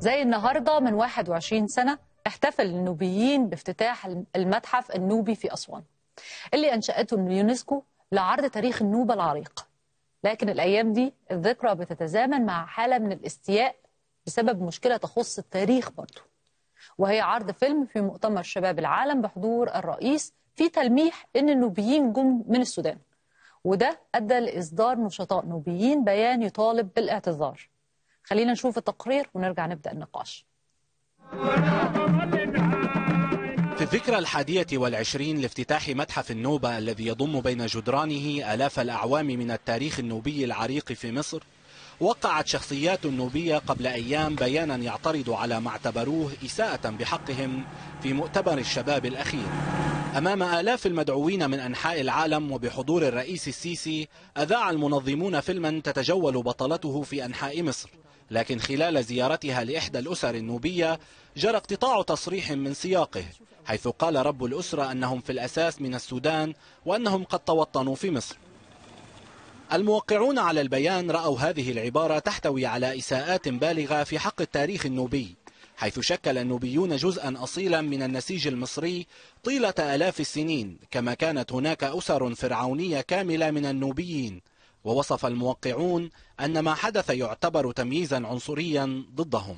زي النهارده من 21 سنه احتفل النوبيين بافتتاح المتحف النوبي في اسوان اللي انشاته اليونسكو لعرض تاريخ النوبه العريق لكن الايام دي الذكرى بتتزامن مع حاله من الاستياء بسبب مشكله تخص التاريخ برضه وهي عرض فيلم في مؤتمر شباب العالم بحضور الرئيس في تلميح ان النوبيين جم من السودان وده ادى لاصدار نشطاء نوبيين بيان يطالب بالاعتذار خلينا نشوف التقرير ونرجع نبدأ النقاش في الذكرى الحادية والعشرين لافتتاح متحف النوبة الذي يضم بين جدرانه آلاف الأعوام من التاريخ النوبي العريق في مصر وقعت شخصيات نوبية قبل أيام بيانا يعترض على ما اعتبروه إساءة بحقهم في مؤتمر الشباب الأخير أمام آلاف المدعوين من أنحاء العالم وبحضور الرئيس السيسي أذاع المنظمون فيلما تتجول بطلته في أنحاء مصر لكن خلال زيارتها لإحدى الأسر النوبية جرى اقتطاع تصريح من سياقه حيث قال رب الأسرة أنهم في الأساس من السودان وأنهم قد توطنوا في مصر الموقعون على البيان رأوا هذه العبارة تحتوي على إساءات بالغة في حق التاريخ النوبي حيث شكل النوبيون جزءا أصيلا من النسيج المصري طيلة آلاف السنين كما كانت هناك أسر فرعونية كاملة من النوبيين ووصف الموقعون أن ما حدث يعتبر تمييزا عنصريا ضدهم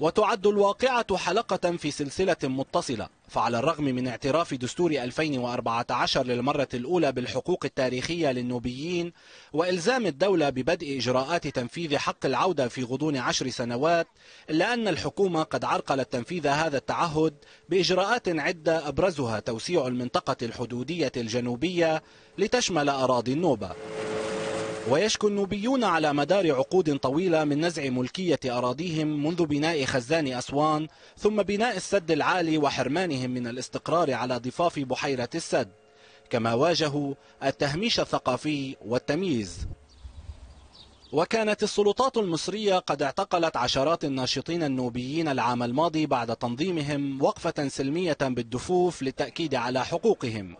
وتعد الواقعة حلقة في سلسلة متصلة فعلى الرغم من اعتراف دستور 2014 للمرة الأولى بالحقوق التاريخية للنوبيين وإلزام الدولة ببدء إجراءات تنفيذ حق العودة في غضون عشر سنوات إلا أن الحكومة قد عرقلت تنفيذ هذا التعهد بإجراءات عدة أبرزها توسيع المنطقة الحدودية الجنوبية لتشمل أراضي النوبة ويشكو النوبيون على مدار عقود طويلة من نزع ملكية أراضيهم منذ بناء خزان أسوان ثم بناء السد العالي وحرمانهم من الاستقرار على ضفاف بحيرة السد كما واجهوا التهميش الثقافي والتمييز وكانت السلطات المصرية قد اعتقلت عشرات الناشطين النوبيين العام الماضي بعد تنظيمهم وقفة سلمية بالدفوف للتأكيد على حقوقهم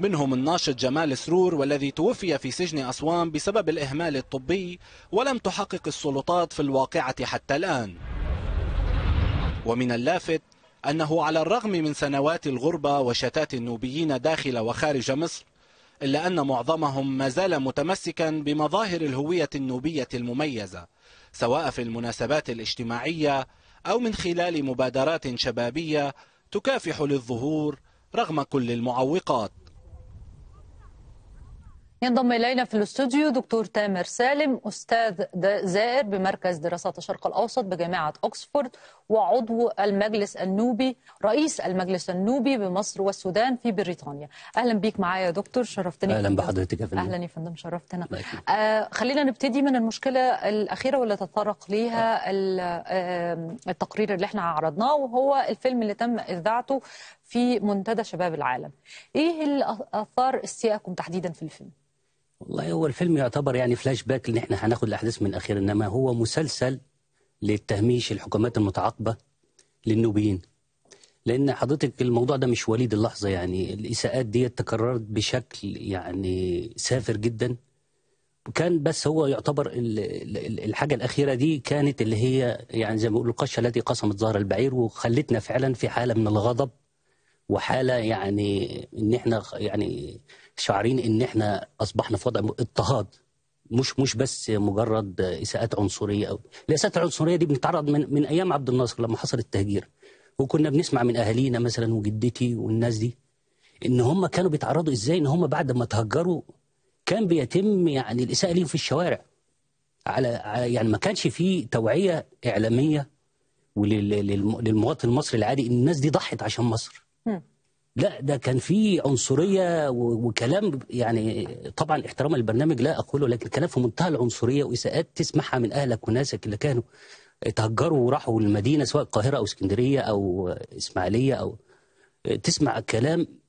منهم الناشط جمال سرور والذي توفي في سجن أسوان بسبب الإهمال الطبي ولم تحقق السلطات في الواقعة حتى الآن ومن اللافت أنه على الرغم من سنوات الغربة وشتات النوبيين داخل وخارج مصر إلا أن معظمهم ما زال متمسكا بمظاهر الهوية النوبية المميزة سواء في المناسبات الاجتماعية أو من خلال مبادرات شبابية تكافح للظهور رغم كل المعوقات ينضم الينا في الاستوديو دكتور تامر سالم استاذ زائر بمركز دراسات الشرق الاوسط بجامعه اوكسفورد وعضو المجلس النوبي رئيس المجلس النوبي بمصر والسودان في بريطانيا اهلا بيك معايا يا دكتور شرفتني اهلا بحضرتك يا فندم اهلا يا فندم شرفتنا آه خلينا نبتدي من المشكله الاخيره واللي تطرق ليها آه، التقرير اللي احنا عرضناه وهو الفيلم اللي تم اذاعته في منتدى شباب العالم ايه اللي اثار استيائكم تحديدا في الفيلم والله هو الفيلم يعتبر يعني فلاش باك ان احنا هناخد الاحداث من الاخير انما هو مسلسل للتهميش الحكومات المتعاقبه للنوبيين لان حضرتك الموضوع ده مش وليد اللحظه يعني الاساءات دي تكررت بشكل يعني سافر جدا وكان بس هو يعتبر الحاجه الاخيره دي كانت اللي هي يعني زي ما بيقولوا القشه التي قسمت ظهر البعير وخلتنا فعلا في حاله من الغضب وحاله يعني ان احنا يعني شعارين ان احنا اصبحنا في وضع اضطهاد مش مش بس مجرد اساءات عنصريه او الاساءات العنصريه دي بنتعرض من من ايام عبد الناصر لما حصل التهجير وكنا بنسمع من اهالينا مثلا وجدتي والناس دي ان هم كانوا بيتعرضوا ازاي ان هم بعد ما تهجروا كان بيتم يعني الاساءه ليهم في الشوارع على يعني ما كانش في توعيه اعلاميه وللمواطن المصري العادي ان الناس دي ضحت عشان مصر لا ده كان في عنصرية وكلام يعني طبعا احترام البرنامج لا أقوله لكن كلام في منتهى العنصرية وإساءات تسمعها من أهلك وناسك اللي كانوا تهجروا وراحوا المدينة سواء القاهرة أو اسكندرية أو إسماعيلية أو تسمع كلام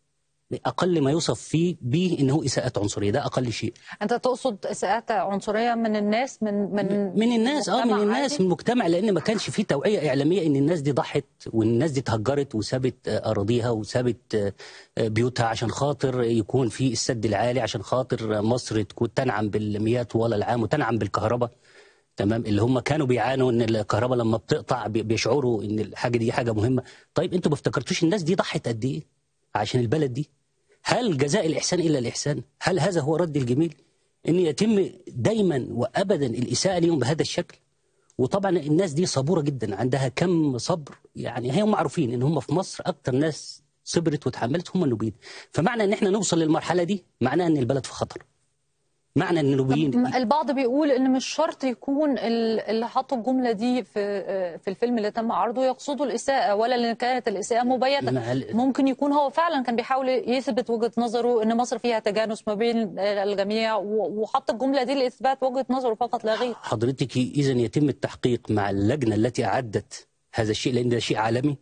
اقل ما يوصف فيه به انه اساءات عنصريه ده اقل شيء انت تقصد اساءات عنصريه من الناس من من من الناس اه من الناس عادي. من المجتمع لان ما كانش في توعيه اعلاميه ان الناس دي ضحت والناس دي اتهجرت وسابت آه، اراضيها وسابت آه، آه، بيوتها عشان خاطر يكون في السد العالي عشان خاطر مصر تكون تنعم بالمياه طوال العام وتنعم بالكهرباء تمام اللي هم كانوا بيعانوا ان الكهرباء لما بتقطع بيشعروا ان الحاجه دي حاجه مهمه طيب انتوا ما افتكرتوش الناس دي ضحت قد ايه عشان البلد دي هل جزاء الإحسان إلا الإحسان؟ هل هذا هو رد الجميل؟ أن يتم دايما وأبدا الإساءة اليوم بهذا الشكل؟ وطبعا الناس دي صبورة جدا عندها كم صبر يعني هي معروفين ان هم في مصر اكتر ناس صبرت وتحملت هم النوبيين فمعنى ان احنا نوصل للمرحلة دي معناها ان البلد في خطر معنى النوبيين إيه؟ البعض بيقول ان مش شرط يكون اللي حطوا الجمله دي في آه، في الفيلم اللي تم عرضه يقصدوا الاساءه ولا ان كانت الاساءه مبيته ممكن يكون هو فعلا كان بيحاول يثبت وجهه نظره ان مصر فيها تجانس ما بين آه، الجميع وحط الجمله دي لاثبات وجهه نظره فقط لا غير حضرتك اذا يتم التحقيق مع اللجنه التي اعدت هذا الشيء لان ده شيء عالمي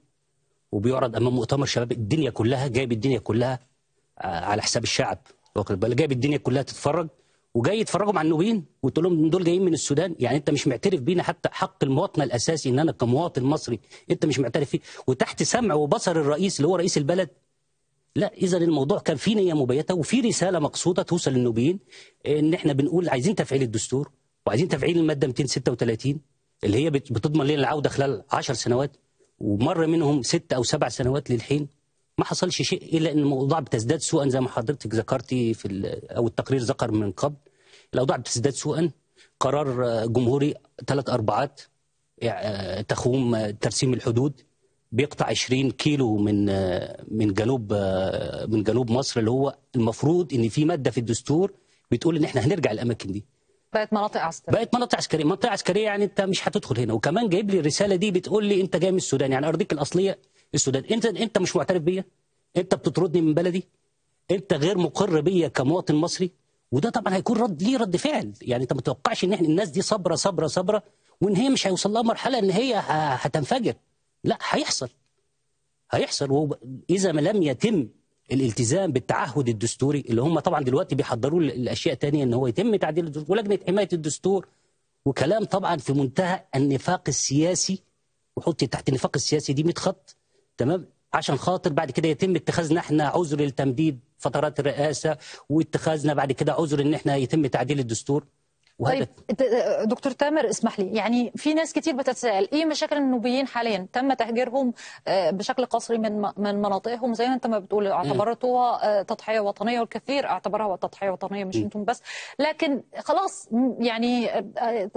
وبيعرض امام مؤتمر شباب الدنيا كلها جايب الدنيا كلها آه، على حساب الشعب واخد بالك جايب الدنيا كلها تتفرج وجاي يتفرجوا مع النوبيين وتقول لهم دول جايين من السودان يعني انت مش معترف بينا حتى حق المواطن الاساسي ان انا كمواطن مصري انت مش معترف فيه وتحت سمع وبصر الرئيس اللي هو رئيس البلد لا اذا الموضوع كان في نيه مبيته وفي رساله مقصوده توصل للنوبيين ان احنا بنقول عايزين تفعيل الدستور وعايزين تفعيل الماده 236 اللي هي بتضمن لنا العوده خلال 10 سنوات ومر منهم ست او سبع سنوات للحين ما حصلش شيء الا ان الاوضاع بتزداد سوءا زي ما حضرتك ذكرتي في او التقرير ذكر من قبل الاوضاع بتزداد سوءا قرار جمهوري ثلاث اربعات آه، تخوم آه، ترسيم الحدود بيقطع 20 كيلو من آه، من جنوب من جنوب مصر اللي هو المفروض ان في ماده في الدستور بتقول ان احنا هنرجع الاماكن دي بقت مناطق عسكريه بقت مناطق عسكريه منطقه عسكريه يعني انت مش هتدخل هنا وكمان جايب لي الرساله دي بتقول لي انت جاي من السودان يعني ارضك الاصليه السودان انت انت مش معترف بيا انت بتطردني من بلدي انت غير مقر بيا كمواطن مصري وده طبعا هيكون رد ليه رد فعل يعني انت ما تتوقعش ان احنا الناس دي صابره صابره صابره وان هي مش هيوصل لها مرحله ان هي هتنفجر لا هيحصل هيحصل اذا ما لم يتم الالتزام بالتعهد الدستوري اللي هم طبعا دلوقتي بيحضروا الاشياء الثانيه ان هو يتم تعديل الدستور ولجنه حمايه الدستور وكلام طبعا في منتهى النفاق السياسي وحط تحت النفاق السياسي دي 100 خط تمام عشان خاطر بعد كده يتم اتخاذنا احنا عذر لتمديد فترات الرئاسه واتخاذنا بعد كده عذر ان احنا يتم تعديل الدستور وهذا طيب دكتور تامر اسمح لي يعني في ناس كتير بتتساءل ايه مشاكل النوبيين حاليا تم تهجيرهم آه، بشكل قسري من من مناطقهم زي ما انت ما بتقول اعتبرتوها آه، تضحيه وطنيه والكثير اعتبرها تضحيه وطنيه مش انتم بس لكن خلاص يعني آه،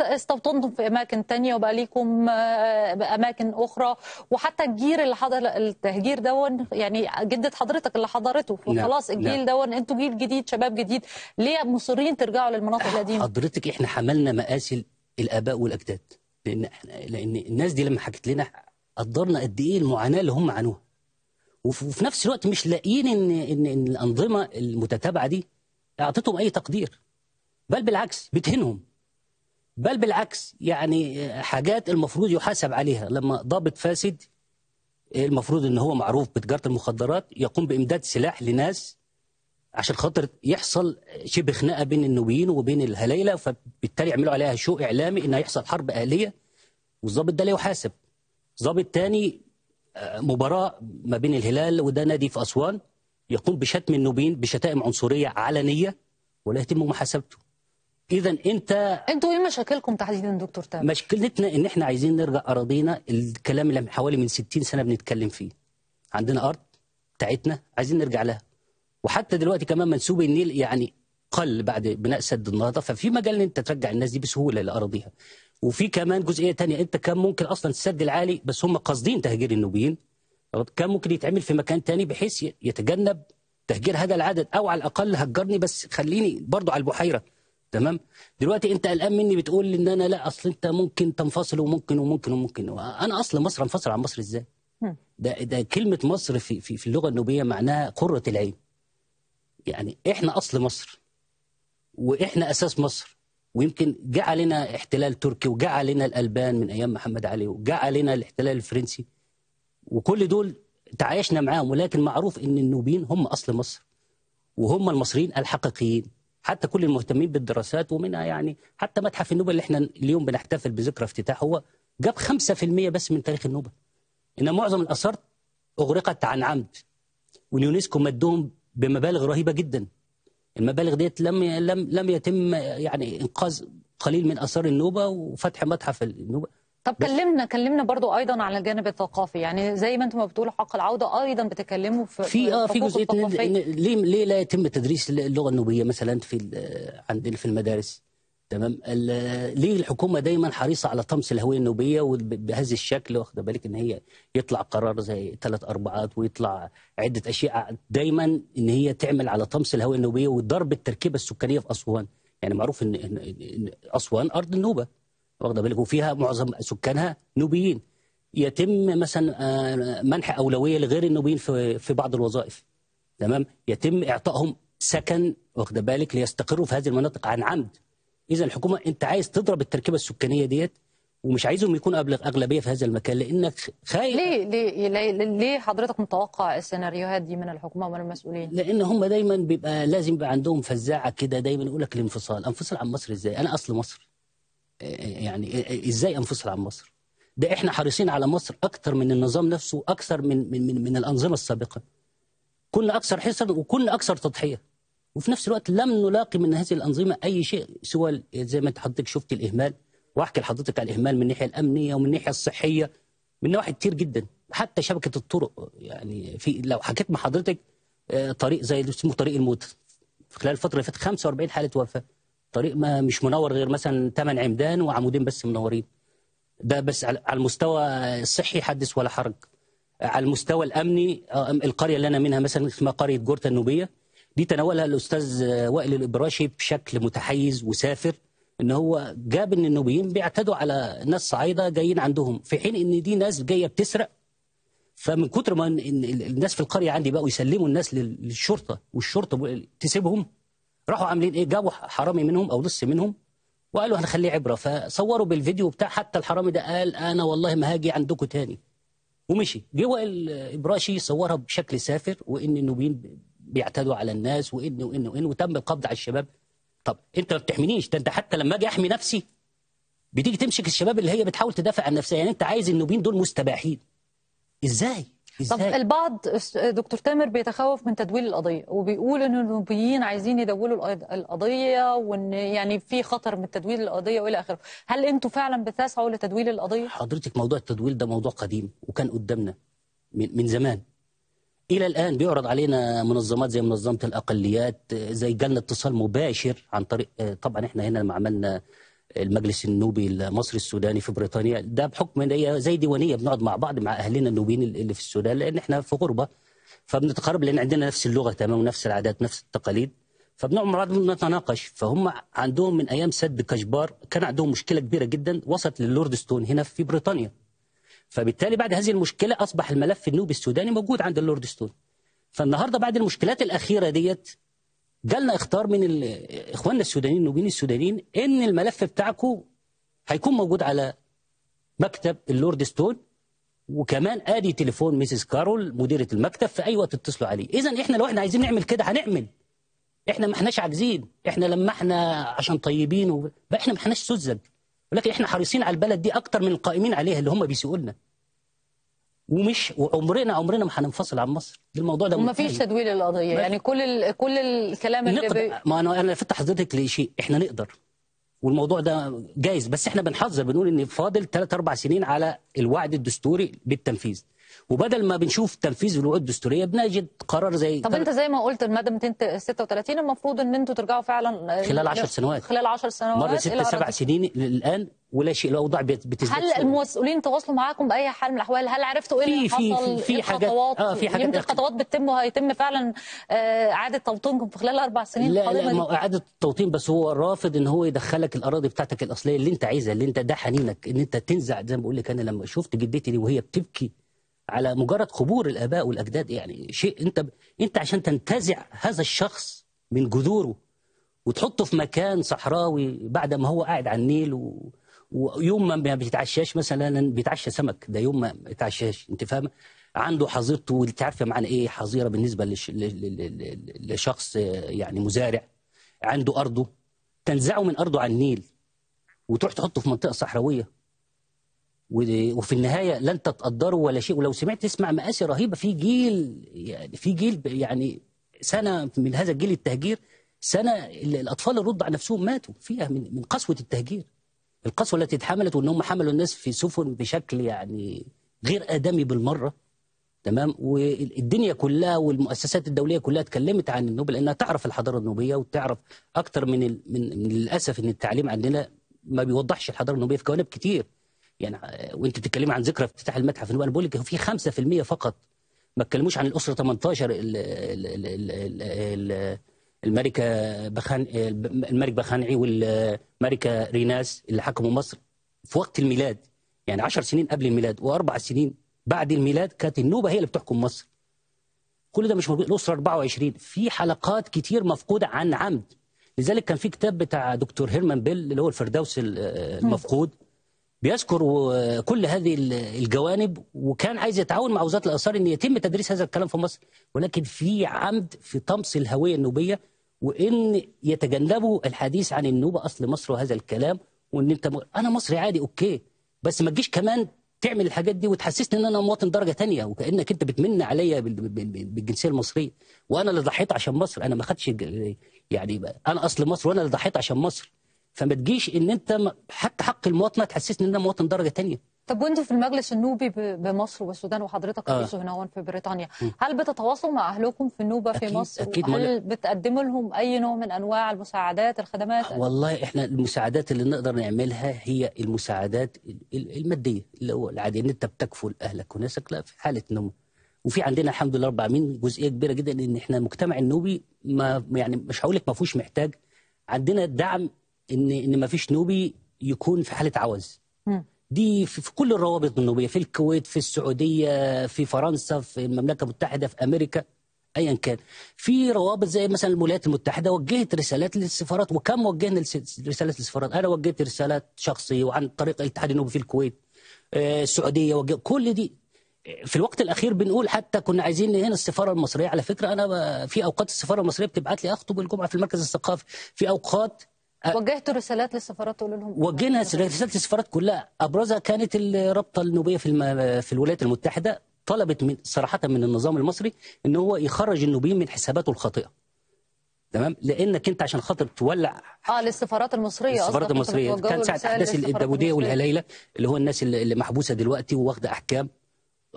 استوطنتم في اماكن ثانيه وبقى ليكم اماكن اخرى وحتى الجيل اللي حضر التهجير دون يعني جده حضرتك اللي حضرته نعم، خلاص الجيل نعم. دون انتوا جيل جديد شباب جديد ليه مصرين ترجعوا للمناطق القديمه حضرتك احنا حملنا مقاسي الاباء والاجداد لان احنا لان الناس دي لما حكت لنا قدرنا قد ايه المعاناه اللي هم عانوها وفي نفس الوقت مش لاقيين ان ان, إن الانظمه المتتابعه دي اعطتهم اي تقدير بل بالعكس بتهنهم بل بالعكس يعني آه، حاجات المفروض يحاسب عليها لما ضابط فاسد المفروض ان هو معروف بتجاره المخدرات يقوم بامداد سلاح لناس عشان خاطر يحصل شبه خناقه بين النوبيين وبين الهلايله فبالتالي يعملوا عليها شو اعلامي ان هيحصل حرب اهليه والظابط ده لا يحاسب ظابط تاني آه، مباراه ما بين الهلال وده نادي في اسوان يقوم بشتم النوبيين بشتائم عنصريه علنيه ولا يتم محاسبته اذا انت انتوا ايه مشاكلكم تحديدا دكتور تامر مشكلتنا ان احنا عايزين نرجع اراضينا الكلام اللي حوالي من 60 سنه بنتكلم فيه عندنا ارض بتاعتنا عايزين نرجع لها وحتى دلوقتي كمان منسوب النيل يعني قل بعد بناء سد النهضه ففي مجال ان انت ترجع الناس دي بسهوله لاراضيها وفي كمان جزئيه تانية انت كان ممكن اصلا السد العالي بس هم قاصدين تهجير النوبيين كان ممكن يتعمل في مكان تاني بحيث يتجنب تهجير هذا العدد او على الاقل هجرني بس خليني برضو على البحيره تمام دلوقتي انت قلقان مني بتقول ان انا لا اصل انت ممكن تنفصل وممكن وممكن وممكن انا اصلا مصر انفصل عن مصر ازاي ده ده كلمه مصر في في, في اللغه النوبيه معناها قره العين يعني احنا اصل مصر واحنا اساس مصر ويمكن جه علينا احتلال تركي وجه علينا الالبان من ايام محمد علي وجه علينا الاحتلال الفرنسي وكل دول تعايشنا معاهم ولكن معروف ان النوبيين هم اصل مصر وهم المصريين الحقيقيين حتى كل المهتمين بالدراسات ومنها يعني حتى متحف النوبه اللي احنا اليوم بنحتفل بذكرى افتتاحه هو جاب 5% بس من تاريخ النوبه ان معظم الاثار اغرقت عن عمد واليونسكو مدهم بمبالغ رهيبة جدا المبالغ ديت لم لم لم يتم يعني انقاذ قليل من اثار النوبه وفتح متحف النوبه طب كلمنا كلمنا برضو ايضا على الجانب الثقافي يعني زي ما انتم بتقولوا حق العوده ايضا بتتكلموا في في اه في جزئيه ليه ليه لا يتم تدريس اللغه النوبيه مثلا في عند في المدارس تمام ليه الحكومه دايما حريصه على طمس الهويه النوبيه وبهذا الشكل واخده بالك ان هي يطلع قرار زي ثلاث اربعات ويطلع عده اشياء دايما ان هي تعمل على طمس الهويه النوبيه وضرب التركيبه السكانيه في اسوان يعني معروف ان, اسوان ارض النوبه واخده بالك وفيها معظم سكانها نوبيين يتم مثلا آه، منح اولويه لغير النوبيين في في بعض الوظائف تمام يتم اعطائهم سكن واخده بالك ليستقروا في هذه المناطق عن عمد اذا الحكومه انت عايز تضرب التركيبه السكانيه ديت ومش عايزهم يكونوا اغلبيه في هذا المكان لانك خايف ليه ليه ليه, ليه حضرتك متوقع السيناريوهات دي من الحكومه ومن المسؤولين؟ لان هم دايما بيبقى لازم يبقى عندهم فزاعه كده دايما يقول لك الانفصال، انفصل عن مصر ازاي؟ انا اصل مصر. آه، آه، يعني آه، ازاي انفصل عن مصر؟ ده احنا حريصين على مصر اكتر من النظام نفسه اكثر من من من, من الانظمه السابقه. كنا اكثر حرصا وكنا اكثر تضحيه. وفي نفس الوقت لم نلاقي من هذه الأنظمة أي شيء سوى زي ما حضرتك شفت الإهمال وأحكي لحضرتك على الإهمال من الناحية الأمنية ومن الناحية الصحية من نواحي كتير جدا حتى شبكة الطرق يعني في لو حكيت مع حضرتك آه، طريق زي اللي اسمه طريق الموت في خلال الفترة اللي فاتت 45 حالة وفاة طريق ما مش منور غير مثلا 8 عمدان وعمودين بس منورين ده بس على المستوى الصحي حدث ولا حرج على المستوى الامني آه، القريه اللي انا منها مثلا اسمها قريه جورتا النوبيه دي تناولها الأستاذ وائل الإبراشي بشكل متحيز وسافر ان هو جاب ان النوبيين بيعتدوا على ناس صعايده جايين عندهم في حين ان دي ناس جايه بتسرق فمن كتر ما الناس في القريه عندي بقوا يسلموا الناس للشرطه والشرطه تسيبهم راحوا عاملين ايه جابوا حرامي منهم او لص منهم وقالوا هنخليه عبره فصوروا بالفيديو بتاع حتى الحرامي ده قال انا والله ما هاجي عندكم تاني ومشي جه وائل ابراشي صورها بشكل سافر وان النوبيين بيعتدوا على الناس وان وان وان وتم القبض على الشباب طب انت ما بتحمينيش ده انت حتى لما اجي احمي نفسي بتيجي تمسك الشباب اللي هي بتحاول تدافع عن نفسها يعني انت عايز النوبين دول مستباحين ازاي طب البعض دكتور تامر بيتخوف من تدويل القضيه وبيقول ان النوبيين عايزين يدولوا القضيه وان يعني في خطر من تدويل القضيه والى اخره، هل انتوا فعلا بتسعوا لتدويل القضيه؟ حضرتك موضوع التدويل ده موضوع قديم وكان قدامنا من زمان الى الان بيعرض علينا منظمات زي منظمه الاقليات زي جالنا اتصال مباشر عن طريق طبعا احنا هنا لما عملنا المجلس النوبي المصري السوداني في بريطانيا ده بحكم ان هي زي ديوانيه بنقعد مع بعض مع اهلنا النوبيين اللي في السودان لان احنا في غربه فبنتقارب لان عندنا نفس اللغه تمام ونفس العادات نفس التقاليد فبنقعد مع بعض نتناقش فهم عندهم من ايام سد كشبار كان عندهم مشكله كبيره جدا وصلت للورد ستون هنا في بريطانيا فبالتالي بعد هذه المشكلة أصبح الملف النوبي السوداني موجود عند اللورد ستون فالنهاردة بعد المشكلات الأخيرة ديت جالنا اختار من إخواننا السودانيين النوبيين السودانيين إن الملف بتاعكم هيكون موجود على مكتب اللورد ستون وكمان ادي تليفون ميسيس كارول مديره المكتب في اي وقت تتصلوا عليه اذا احنا لو احنا عايزين نعمل كده هنعمل احنا ما احناش عاجزين احنا لما احنا عشان طيبين و... احنا ما احناش سذج ولكن احنا حريصين على البلد دي اكتر من القائمين عليها اللي هم بيسيئوا لنا ومش وعمرنا عمرنا ما هننفصل عن مصر ده الموضوع ده ومفيش تدويل للقضيه يعني كل ال... كل الكلام اللي نقدر. بي... ما انا انا لفت حضرتك لشيء احنا نقدر والموضوع ده جايز بس احنا بنحذر بنقول ان فاضل 3 4 سنين على الوعد الدستوري بالتنفيذ وبدل ما بنشوف تنفيذ الوعود الدستوريه بنجد قرار زي طب انت زي ما قلت المادم 36 المفروض ان انتوا ترجعوا فعلا آه، خلال 10 سنوات خلال 10 سنوات مره ست سبع سنين الان ولا شيء الاوضاع بتزداد هل المسؤولين تواصلوا معاكم باي حال من الاحوال هل عرفتوا ايه اللي حصل في, في إيه حاجات آه في حاجات يمكن الخطوات بتتم وهيتم فعلا آه اعاده توطينكم في خلال اربع سنين لا لا ما اعاده التوطين بس هو رافض ان هو يدخلك الاراضي بتاعتك الاصليه اللي انت عايزها اللي انت ده حنينك ان انت تنزع زي ما بقول لك انا لما شفت جدتي دي وهي بتبكي على مجرد قبور الآباء والأجداد يعني شيء أنت ب... أنت عشان تنتزع هذا الشخص من جذوره وتحطه في مكان صحراوي بعد ما هو قاعد على النيل و... ويوم ما بيتعشاش مثلا بيتعشى سمك ده يوم ما بيتعشاش انت فاهمه عنده حظيرته وانت عارفه معنى ايه حظيره بالنسبه لش... ل... ل... لشخص يعني مزارع عنده ارضه تنزعه من ارضه على النيل وتروح تحطه في منطقه صحراويه وفي النهايه لن تتقدروا ولا شيء ولو سمعت تسمع مآسي رهيبه في جيل يعني في جيل يعني سنه من هذا الجيل التهجير سنه الاطفال الرضع على نفسهم ماتوا فيها من من قسوه التهجير القسوه التي اتحملت وان هم حملوا الناس في سفن بشكل يعني غير ادمي بالمره تمام والدنيا كلها والمؤسسات الدوليه كلها اتكلمت عن النوبه لانها تعرف الحضاره النوبيه وتعرف اكثر من من للاسف ان التعليم عندنا ما بيوضحش الحضاره النوبيه في جوانب كتير يعني آه، وانت بتتكلمي عن ذكرى افتتاح المتحف انا بقول لك في 5% فقط ما اتكلموش عن الاسره 18 ال ال ال ال ال الملكه بخان آه، الملك بخانعي والملكه ريناس اللي حكموا مصر في وقت الميلاد يعني 10 سنين قبل الميلاد واربع سنين بعد الميلاد كانت النوبه هي اللي بتحكم مصر كل ده مش موجود الاسره 24 في حلقات كتير مفقوده عن عمد لذلك كان في كتاب بتاع دكتور هيرمان بيل اللي هو الفردوس آه، المفقود بيذكر كل هذه الجوانب وكان عايز يتعاون مع وزاره الاثار ان يتم تدريس هذا الكلام في مصر ولكن في عمد في طمس الهويه النوبيه وان يتجنبوا الحديث عن النوبه اصل مصر وهذا الكلام وان انت م... انا مصري عادي اوكي بس ما تجيش كمان تعمل الحاجات دي وتحسسني ان انا مواطن درجه تانية وكانك انت بتمن عليا بالجنسيه المصريه وانا اللي ضحيت عشان مصر انا ما خدتش يعني انا اصل مصر وانا اللي ضحيت عشان مصر فما تجيش ان انت حتى حق المواطنه تحسسني ان انا مواطن درجه ثانيه طب وانت في المجلس النوبي بمصر والسودان وحضرتك آه. رئيس آه. هنا في بريطانيا هل بتتواصلوا مع اهلكم في النوبه في مصر أكيد هل بتقدموا لهم اي نوع من انواع المساعدات الخدمات والله احنا المساعدات اللي نقدر نعملها هي المساعدات الماديه اللي هو العاديه ان انت بتكفل اهلك وناسك لا في حاله نوم وفي عندنا الحمد لله رب العالمين جزئيه كبيره جدا ان احنا المجتمع النوبي ما يعني مش هقول لك ما فيهوش محتاج عندنا دعم ان ان ما فيش نوبي يكون في حاله عوز دي في كل الروابط النوبيه في الكويت في السعوديه في فرنسا في المملكه المتحده في امريكا ايا كان في روابط زي مثلا الولايات المتحده وجهت رسالات للسفارات وكم وجهنا رسالات للسفارات انا وجهت رسالات شخصي وعن طريق الاتحاد النوبي في الكويت آه، السعوديه وجه... كل دي في الوقت الاخير بنقول حتى كنا عايزين هنا السفاره المصريه على فكره انا في اوقات السفاره المصريه بتبعت لي اخطب الجمعه في المركز الثقافي في اوقات وجهت رسالات للسفارات تقول لهم وجهنا رسالات للسفارات كلها ابرزها كانت الرابطه النوبيه في في الولايات المتحده طلبت من صراحه من النظام المصري ان هو يخرج النوبيين من حساباته الخاطئه تمام لانك انت عشان خاطر تولع اه للسفارات المصريه السفارات المصريه كان ساعه احداث الداوديه والهلايله اللي هو الناس اللي محبوسه دلوقتي وواخده احكام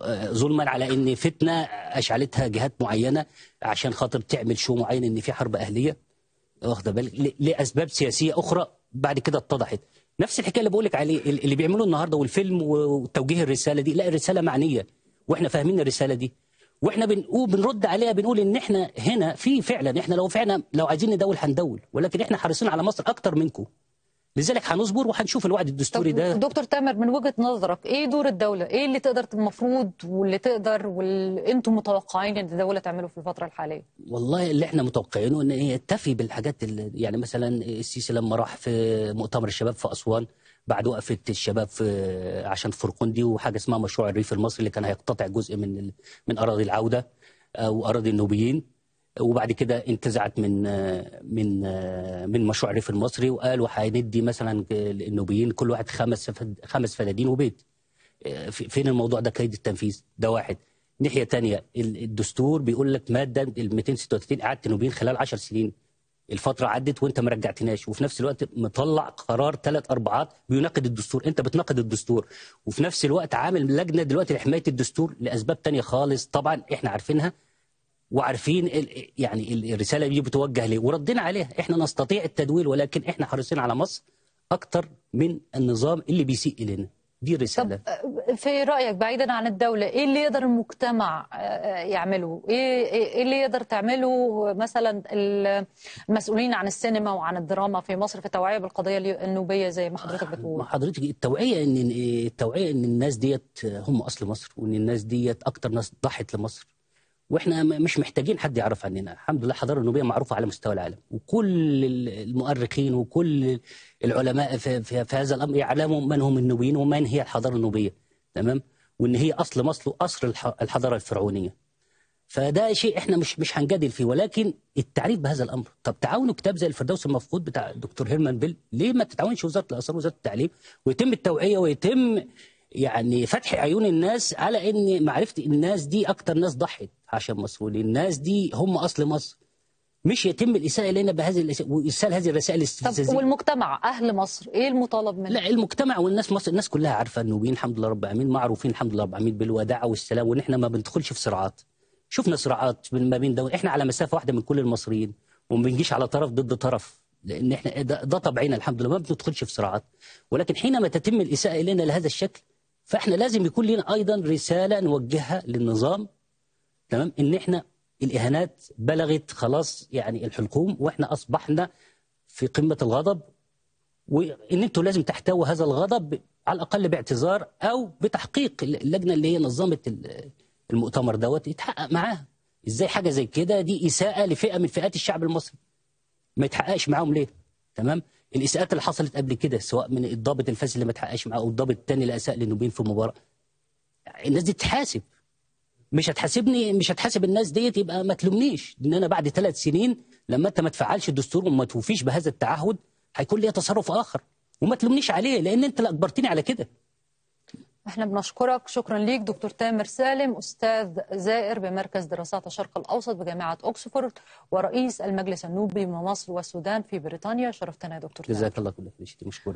آه، ظلما على ان فتنه اشعلتها جهات معينه عشان خاطر تعمل شو معين ان في حرب اهليه واخده بالك لاسباب سياسيه اخرى بعد كده اتضحت نفس الحكايه اللي بقول لك عليه اللي بيعملوه النهارده والفيلم وتوجيه الرساله دي لا الرساله معنيه واحنا فاهمين الرساله دي واحنا بنقول بنرد عليها بنقول ان احنا هنا في فعلا احنا لو فعلا لو عايزين ندول هندول ولكن احنا حريصين على مصر اكتر منكم لذلك هنصبر وهنشوف الوعد الدستوري ده دكتور تامر من وجهه نظرك ايه دور الدوله ايه اللي تقدر المفروض واللي تقدر واللي انتم متوقعين ان الدوله تعمله في الفتره الحاليه والله اللي احنا متوقعينه ان هي تفي بالحاجات اللي يعني مثلا السيسي لما راح في مؤتمر الشباب في اسوان بعد وقفه الشباب في عشان فرقندي وحاجه اسمها مشروع الريف المصري اللي كان هيقتطع جزء من من اراضي العوده آه، واراضي النوبيين وبعد كده انتزعت من من من مشروع الريف المصري وقالوا هندي مثلا للنوبيين كل واحد خمس خمس فدادين وبيت فين الموضوع ده كيد التنفيذ ده واحد ناحيه ثانيه الدستور بيقول لك ماده ال 236 اعاده نوبيين خلال 10 سنين الفتره عدت وانت ما رجعتناش وفي نفس الوقت مطلع قرار ثلاث اربعات بيناقض الدستور انت بتناقض الدستور وفي نفس الوقت عامل لجنه دلوقتي لحمايه الدستور لاسباب تانية خالص طبعا احنا عارفينها وعارفين يعني الرساله دي بتوجه ليه وردينا عليها احنا نستطيع التدوير ولكن احنا حريصين على مصر اكتر من النظام اللي بيسيء الينا دي الرساله طب آه، في رايك بعيدا عن الدوله ايه اللي يقدر المجتمع آه، آه، يعمله إيه،, إيه،, ايه اللي يقدر تعمله مثلا المسؤولين عن السينما وعن الدراما في مصر في التوعيه بالقضيه النوبيه زي ما حضرتك بتقول حضرتك التوعيه ان إيه، التوعيه ان الناس ديت هم اصل مصر وان الناس ديت اكتر ناس ضحت لمصر واحنا مش محتاجين حد يعرف عننا الحمد لله الحضاره النوبيه معروفه على مستوى العالم وكل المؤرخين وكل العلماء في, في, في هذا الامر يعلموا من هم النوبيين ومن هي الحضاره النوبيه تمام وان هي اصل مصر واصل الحضاره الفرعونيه فده شيء احنا مش مش هنجادل فيه ولكن التعريف بهذا الامر طب تعاونوا كتاب زي الفردوس المفقود بتاع الدكتور هيرمان بيل ليه ما تتعاونش وزاره الاثار وزاره التعليم ويتم التوعيه ويتم يعني فتح عيون الناس على ان معرفه الناس دي اكتر ناس ضحت عشان مصر الناس دي هم اصل مصر مش يتم الاساءه الينا بهذه الاساءه وارسال هذه الرسائل الاستفزازيه طب والمجتمع اهل مصر ايه المطالب منه؟ لا المجتمع والناس مصر الناس كلها عارفه انه بين الحمد لله رب العالمين معروفين الحمد لله رب العالمين بالوداعه والسلام وان احنا ما بندخلش في صراعات شفنا صراعات ما بين دول احنا على مسافه واحده من كل المصريين وما بنجيش على طرف ضد طرف لان احنا ده, ده طبعنا الحمد لله ما بندخلش في صراعات ولكن حينما تتم الاساءه الينا لهذا الشكل فاحنا لازم يكون لنا ايضا رساله نوجهها للنظام تمام ان احنا الاهانات بلغت خلاص يعني الحلقوم واحنا اصبحنا في قمه الغضب وان انتم لازم تحتووا هذا الغضب على الاقل باعتذار او بتحقيق اللجنه اللي هي نظمت المؤتمر دوت يتحقق معاها ازاي حاجه زي كده دي اساءه لفئه من فئات الشعب المصري ما يتحققش معاهم ليه تمام الاساءات اللي حصلت قبل كده سواء من الضابط الفاسد اللي ما اتحققش معاه او الضابط الثاني اللي اساء لنوبين في المباراه الناس دي تتحاسب مش هتحاسبني مش هتحاسب الناس ديت يبقى ما تلومنيش ان انا بعد ثلاث سنين لما انت ما تفعلش الدستور وما توفيش بهذا التعهد هيكون ليا تصرف اخر وما تلومنيش عليه لان انت اللي اجبرتني على كده احنا بنشكرك شكرا ليك دكتور تامر سالم أستاذ زائر بمركز دراسات الشرق الأوسط بجامعة اوكسفورد ورئيس المجلس النوبي من مصر والسودان في بريطانيا شرفتنا يا دكتور جزاك الله كل خير مشكور